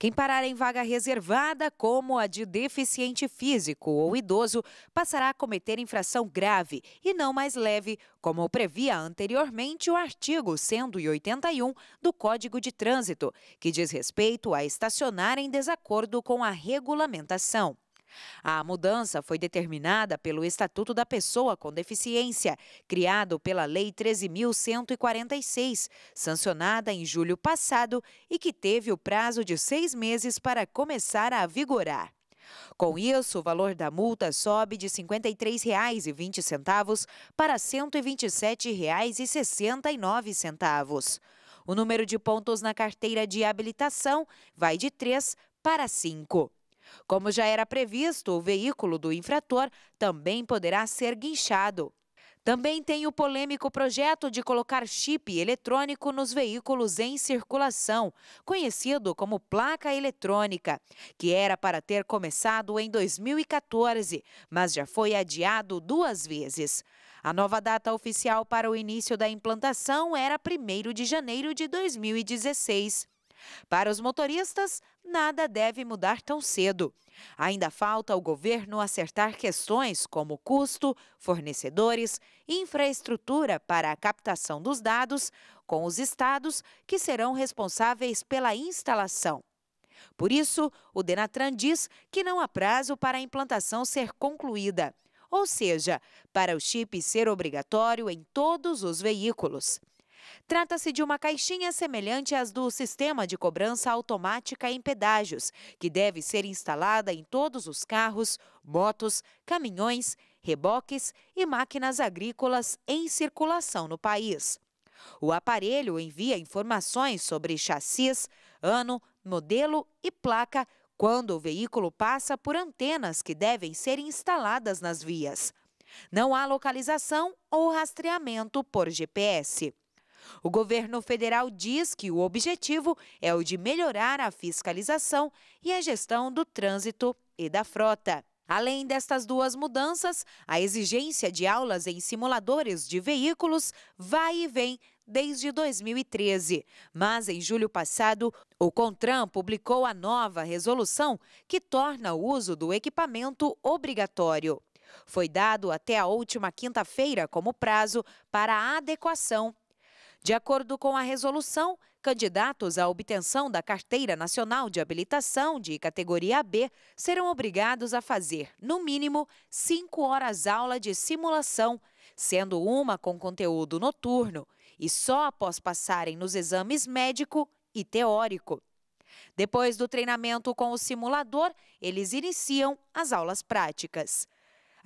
Quem parar em vaga reservada, como a de deficiente físico ou idoso, passará a cometer infração grave e não mais leve, como previa anteriormente o artigo 181 do Código de Trânsito, que diz respeito a estacionar em desacordo com a regulamentação. A mudança foi determinada pelo Estatuto da Pessoa com Deficiência, criado pela Lei 13.146, sancionada em julho passado e que teve o prazo de seis meses para começar a vigorar. Com isso, o valor da multa sobe de R$ 53,20 para R$ 127,69. O número de pontos na carteira de habilitação vai de 3 para 5. Como já era previsto, o veículo do infrator também poderá ser guinchado. Também tem o polêmico projeto de colocar chip eletrônico nos veículos em circulação, conhecido como placa eletrônica, que era para ter começado em 2014, mas já foi adiado duas vezes. A nova data oficial para o início da implantação era 1 de janeiro de 2016. Para os motoristas, nada deve mudar tão cedo. Ainda falta o governo acertar questões como custo, fornecedores, infraestrutura para a captação dos dados com os estados que serão responsáveis pela instalação. Por isso, o Denatran diz que não há prazo para a implantação ser concluída, ou seja, para o chip ser obrigatório em todos os veículos. Trata-se de uma caixinha semelhante às do sistema de cobrança automática em pedágios, que deve ser instalada em todos os carros, motos, caminhões, reboques e máquinas agrícolas em circulação no país. O aparelho envia informações sobre chassis, ano, modelo e placa quando o veículo passa por antenas que devem ser instaladas nas vias. Não há localização ou rastreamento por GPS. O governo federal diz que o objetivo é o de melhorar a fiscalização e a gestão do trânsito e da frota. Além destas duas mudanças, a exigência de aulas em simuladores de veículos vai e vem desde 2013. Mas em julho passado, o Contran publicou a nova resolução que torna o uso do equipamento obrigatório. Foi dado até a última quinta-feira como prazo para a adequação de acordo com a resolução, candidatos à obtenção da Carteira Nacional de Habilitação de categoria B serão obrigados a fazer, no mínimo, cinco horas aula de simulação, sendo uma com conteúdo noturno, e só após passarem nos exames médico e teórico. Depois do treinamento com o simulador, eles iniciam as aulas práticas.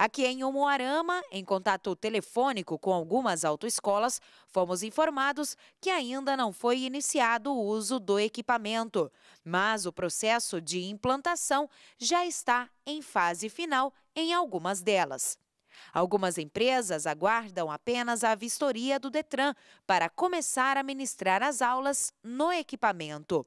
Aqui em Umuarama, em contato telefônico com algumas autoescolas, fomos informados que ainda não foi iniciado o uso do equipamento, mas o processo de implantação já está em fase final em algumas delas. Algumas empresas aguardam apenas a vistoria do Detran para começar a ministrar as aulas no equipamento.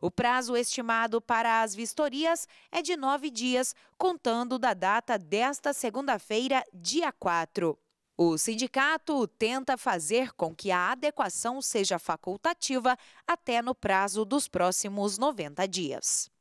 O prazo estimado para as vistorias é de nove dias, contando da data desta segunda-feira, dia 4. O sindicato tenta fazer com que a adequação seja facultativa até no prazo dos próximos 90 dias.